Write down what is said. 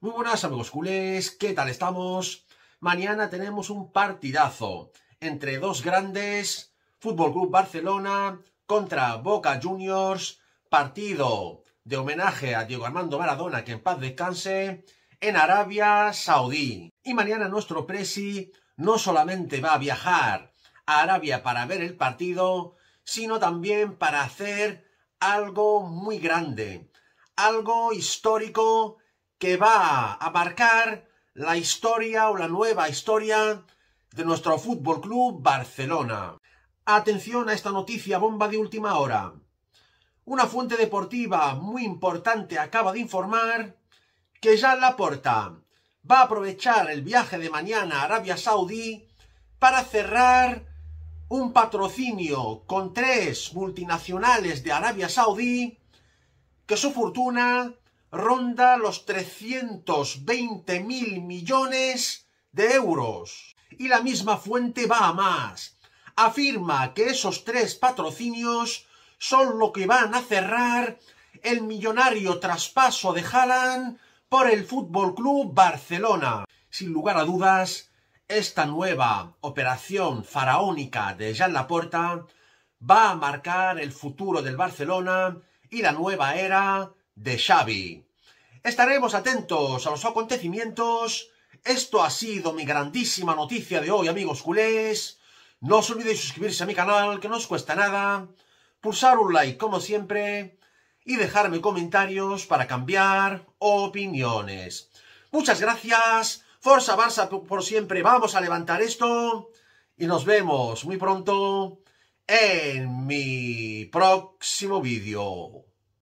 Muy buenas amigos culés, ¿qué tal estamos? Mañana tenemos un partidazo entre dos grandes, Fútbol Club Barcelona contra Boca Juniors, partido de homenaje a Diego Armando Maradona, que en paz descanse, en Arabia Saudí. Y mañana nuestro presi no solamente va a viajar a Arabia para ver el partido, sino también para hacer algo muy grande, algo histórico que va a marcar la historia o la nueva historia de nuestro Fútbol Club Barcelona. Atención a esta noticia bomba de última hora. Una fuente deportiva muy importante acaba de informar que la Laporta va a aprovechar el viaje de mañana a Arabia Saudí para cerrar un patrocinio con tres multinacionales de Arabia Saudí que su fortuna ronda los 320 mil millones de euros. Y la misma fuente va a más. Afirma que esos tres patrocinios son lo que van a cerrar el millonario traspaso de Haaland por el Fútbol Club Barcelona. Sin lugar a dudas, esta nueva operación faraónica de Jean Laporta va a marcar el futuro del Barcelona y la nueva era de Xavi. Estaremos atentos a los acontecimientos. Esto ha sido mi grandísima noticia de hoy, amigos culés. No os olvidéis suscribirse a mi canal, que no os cuesta nada. Pulsar un like, como siempre. Y dejarme comentarios para cambiar opiniones. Muchas gracias. Forza Barça por siempre. Vamos a levantar esto. Y nos vemos muy pronto en mi próximo vídeo.